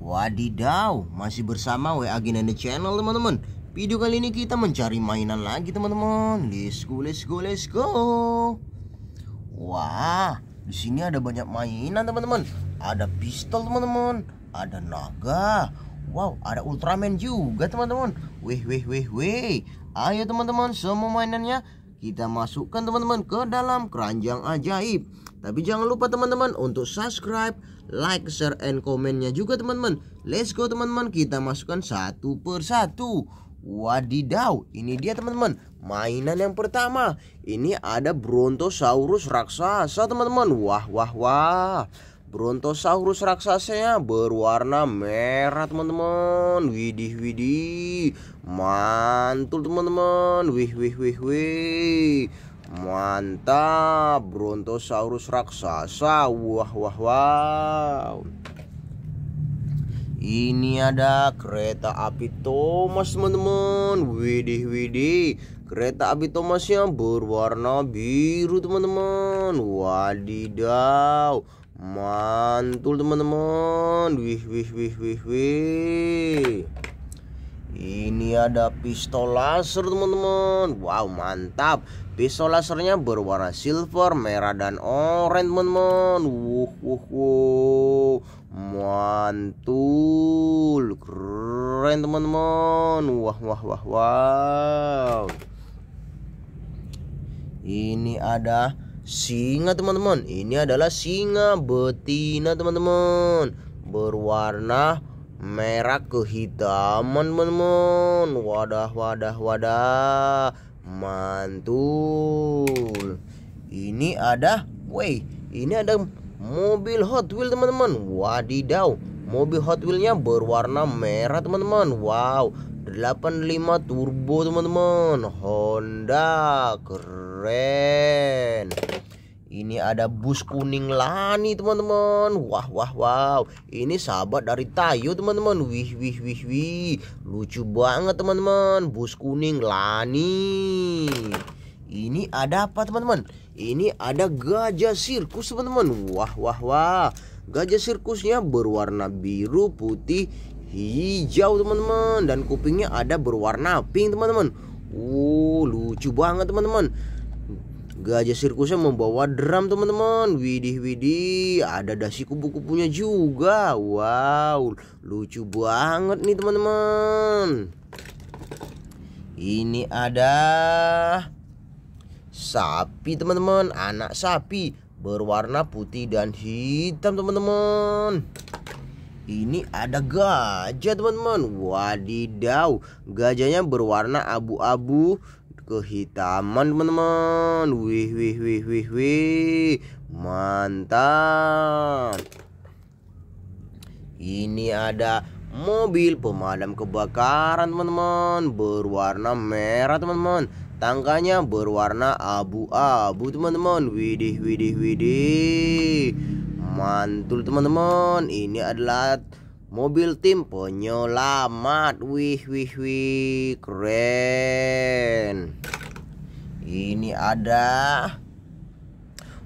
Wadidaw, masih bersama WA Ginanda Channel teman-teman Video kali ini kita mencari mainan lagi teman-teman Let's go, let's go, let's go Wah, di sini ada banyak mainan teman-teman Ada pistol teman-teman Ada naga Wow, ada Ultraman juga teman-teman Wih, wih, wih, wih Ayo teman-teman, semua mainannya kita masukkan teman-teman ke dalam keranjang ajaib. Tapi jangan lupa teman-teman untuk subscribe, like, share, and komennya juga teman-teman. Let's go teman-teman, kita masukkan satu per satu. Wadidaw, ini dia teman-teman Mainan yang pertama Ini ada Brontosaurus raksasa teman-teman Wah wah wah Brontosaurus raksasanya berwarna merah teman-teman Widih widih Mantul teman-teman Wih wih wih wih Mantap Brontosaurus raksasa Wah wah wah ini ada kereta api Thomas teman-teman Widih widih Kereta api Thomasnya berwarna biru teman-teman Wadidaw Mantul teman-teman. Wih wih wih wih wih. Ini ada pistol laser teman-teman. Wow, mantap. Pistol lasernya berwarna silver, merah dan oranye teman-teman. Wuh wuh wuh. Mantul. Keren teman-teman. Wah wah wah wow. Ini ada singa teman-teman Ini adalah singa betina teman-teman Berwarna merah kehitaman teman-teman Wadah wadah wadah Mantul Ini ada woi, ini ada mobil Hot Wheel teman-teman Wadidaw Mobil Hot Wheelnya berwarna merah teman-teman Wow 85 turbo teman-teman Honda keren ini ada bus kuning lani teman-teman Wah wah wow Ini sahabat dari Tayo teman-teman Wih wih wih wih Lucu banget teman-teman Bus kuning lani Ini ada apa teman-teman Ini ada gajah sirkus teman-teman Wah wah wah Gajah sirkusnya berwarna biru, putih, hijau teman-teman dan kupingnya ada berwarna pink teman-teman. Uh, lucu banget teman-teman. Gajah sirkusnya membawa drum teman-teman Widih widih Ada dasi kupu-kupunya juga Wow Lucu banget nih teman-teman Ini ada Sapi teman-teman Anak sapi Berwarna putih dan hitam teman-teman ini ada gajah teman-teman Wadidaw Gajahnya berwarna abu-abu Kehitaman teman-teman Wih wih wih wih wih Mantap Ini ada mobil pemadam kebakaran teman-teman Berwarna merah teman-teman Tangkanya berwarna abu-abu teman-teman Widih widih widih mantul teman-teman ini adalah mobil tim penyelamat wih wih wih keren ini ada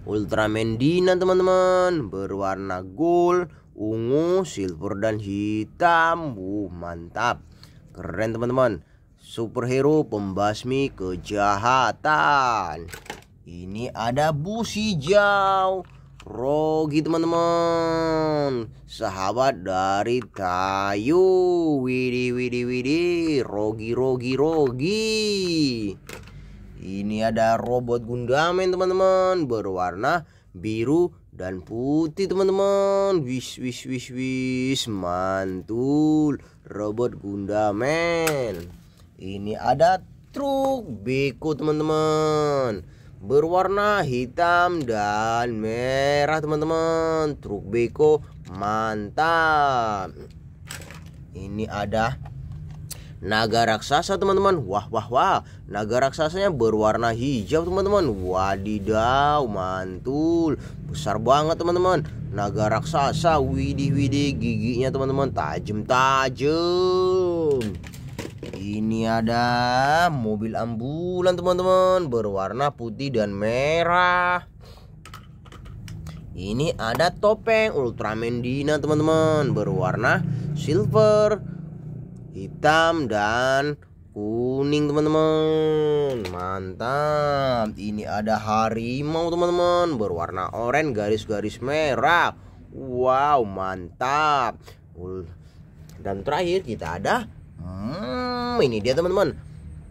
Ultraman Dina teman-teman berwarna gold ungu silver dan hitam Wuh, mantap keren teman-teman superhero pembasmi kejahatan ini ada busi hijau Rogi teman-teman Sahabat dari Tayu Widi widi widi Rogi rogi rogi Ini ada robot gundamen teman-teman Berwarna biru dan putih teman-teman Wis wis wis wis, Mantul Robot gundamen Ini ada truk beko teman-teman berwarna hitam dan merah teman-teman truk beko mantap ini ada naga raksasa teman-teman wah wah wah naga raksasanya berwarna hijau teman-teman wadidaw mantul besar banget teman-teman naga raksasa widih widih giginya teman-teman tajem tajam ini ada mobil ambulan teman-teman Berwarna putih dan merah Ini ada topeng Ultraman Dina teman-teman Berwarna silver Hitam dan kuning teman-teman Mantap Ini ada harimau teman-teman Berwarna oranye garis-garis merah Wow mantap dan terakhir kita ada hmm, ini dia teman-teman.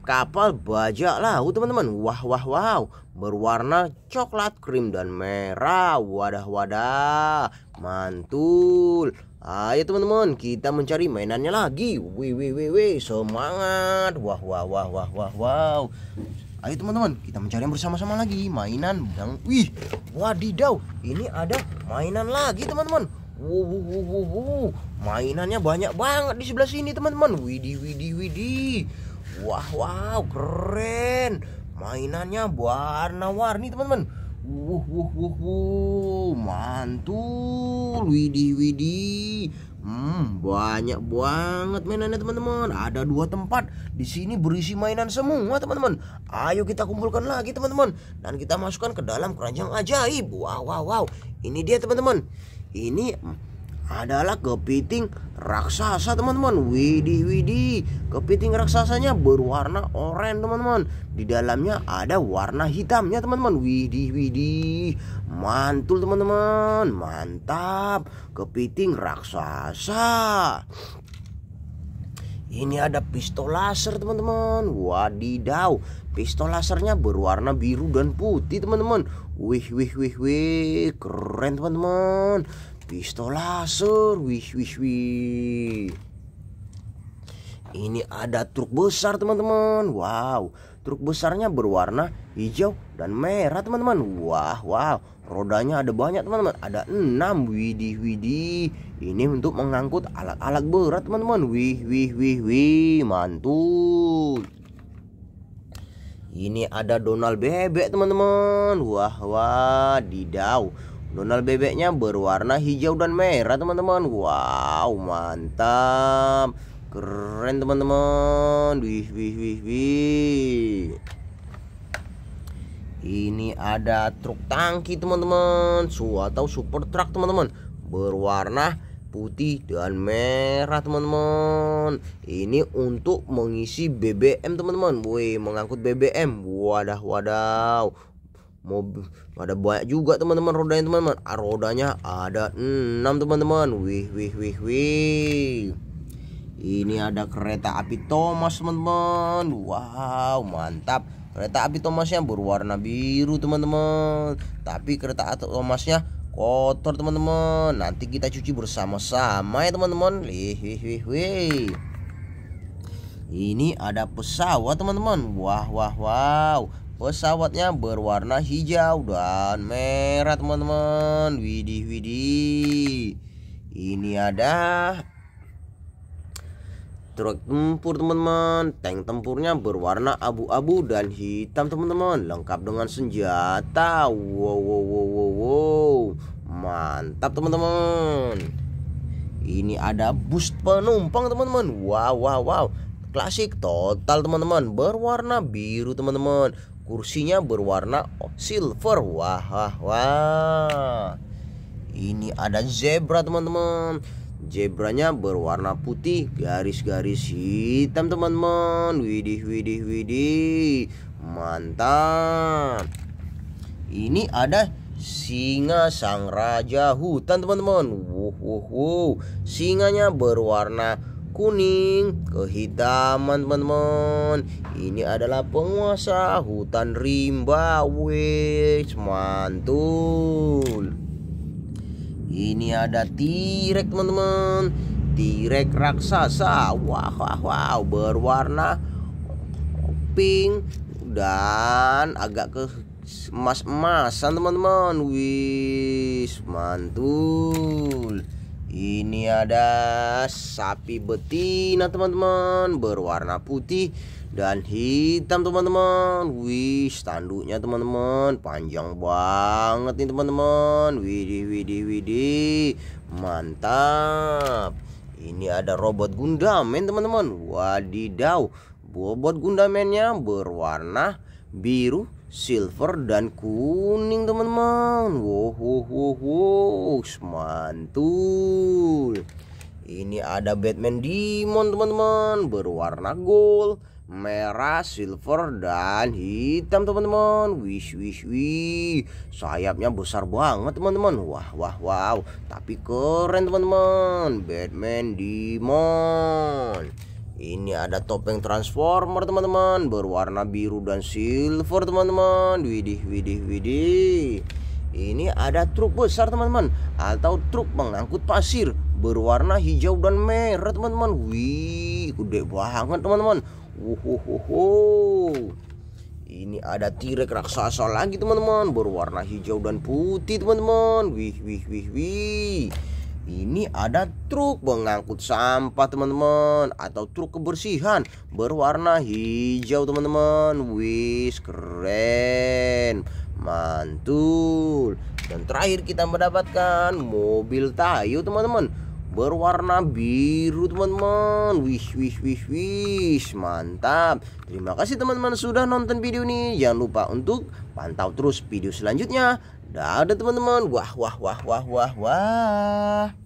Kapal bajak laut teman-teman. Wah wah wow. Berwarna coklat krim dan merah. Wadah wadah. Mantul. Ayo teman-teman, kita mencari mainannya lagi. Wih wih wih wih, semangat. Wah wah wah wah wah wow. Ayo teman-teman, kita mencari bersama-sama lagi mainan yang wih, wadidaw. Ini ada mainan lagi teman-teman wow, wow, wow, wow, wow. Mainannya banyak banget di sebelah sini teman-teman. Widih, widih, widih. Wah, wow, keren. Mainannya warna-warni teman-teman. Wuh, wuh, wuh, wuh. Mantul. Widih, widih. Hmm, banyak banget mainannya teman-teman. Ada dua tempat. Di sini berisi mainan semua teman-teman. Ayo kita kumpulkan lagi teman-teman dan kita masukkan ke dalam keranjang ajaib. Wow, wow, wow. Ini dia teman-teman. Ini adalah kepiting raksasa teman-teman Widi Widi, Kepiting raksasanya berwarna oranye teman-teman Di dalamnya ada warna hitamnya teman-teman Widi Widi, Mantul teman-teman Mantap Kepiting raksasa ini ada pistol laser teman-teman Wadidaw Pistol lasernya berwarna biru dan putih teman-teman Wih wih wih wih keren teman-teman. Pistol laser. Wih wih wih. Ini ada truk besar teman-teman. Wow, truk besarnya berwarna hijau dan merah teman-teman. Wah, wow, rodanya ada banyak teman-teman. Ada enam. Widi, widi. Ini untuk mengangkut alat-alat berat teman-teman. Wih, wih, wih, wih, mantul. Ini ada Donald bebek teman-teman Wah wah didau Donald bebeknya berwarna hijau dan merah teman-teman Wow mantap Keren teman-teman Wih wih wih wih Ini ada truk tangki teman-teman Suatu super truck teman-teman Berwarna putih dan merah teman-teman ini untuk mengisi BBM teman-teman woi mengangkut BBM wadah wadah mobil ada banyak juga teman-teman rodanya teman-teman ah, rodanya ada enam teman-teman wih wih wih wih ini ada kereta api Thomas teman-teman wow mantap kereta api Thomasnya berwarna biru teman-teman tapi kereta api Thomasnya kotor teman-teman nanti kita cuci bersama-sama ya teman-teman ini ada pesawat teman-teman wah wah wow pesawatnya berwarna hijau dan merah teman-teman widih widih ini ada truk tempur teman-teman Tank tempurnya berwarna abu-abu dan hitam teman-teman Lengkap dengan senjata Wow wow wow wow, wow mantap teman-teman ini ada bus penumpang teman-teman wow wow wow klasik total teman-teman berwarna biru teman-teman kursinya berwarna silver wah wah wah ini ada zebra teman-teman zebranya berwarna putih garis-garis hitam teman-teman widih widih widih mantap ini ada singa sang raja hutan teman-teman wow, wow, wow. singanya berwarna kuning kehitaman teman-teman ini adalah penguasa hutan rimba wes mantul ini ada tirek teman-teman tirek raksasa wow wow, wow. berwarna pink dan agak ke emas-emasan teman-teman wis mantul ini ada sapi betina teman-teman berwarna putih dan hitam teman-teman Wis tanduknya teman-teman panjang banget nih teman-teman Widih widih widih mantap Ini ada robot gundamen teman-teman Wadidaw Bobot gundamennya berwarna biru silver dan kuning teman-teman wow, wow, wow, wow mantul ini ada Batman Demon teman-teman berwarna gold merah silver dan hitam teman-teman wish wish wish sayapnya besar banget teman-teman wah wah wow tapi keren teman-teman Batman Demon ini ada topeng transformer teman-teman Berwarna biru dan silver teman-teman Widih widih widih Ini ada truk besar teman-teman Atau truk pengangkut pasir Berwarna hijau dan merah teman-teman Wih gede banget teman-teman Wuhuhuhu Ini ada tirek raksasa lagi teman-teman Berwarna hijau dan putih teman-teman Wih wih wih wih ini ada truk mengangkut sampah teman-teman atau truk kebersihan berwarna hijau teman-teman wis keren mantul dan terakhir kita mendapatkan mobil tayu teman-teman berwarna biru teman-teman wish wish wish wish mantap terima kasih teman-teman sudah nonton video ini jangan lupa untuk pantau terus video selanjutnya Dadah teman-teman. Wah wah wah wah wah wah.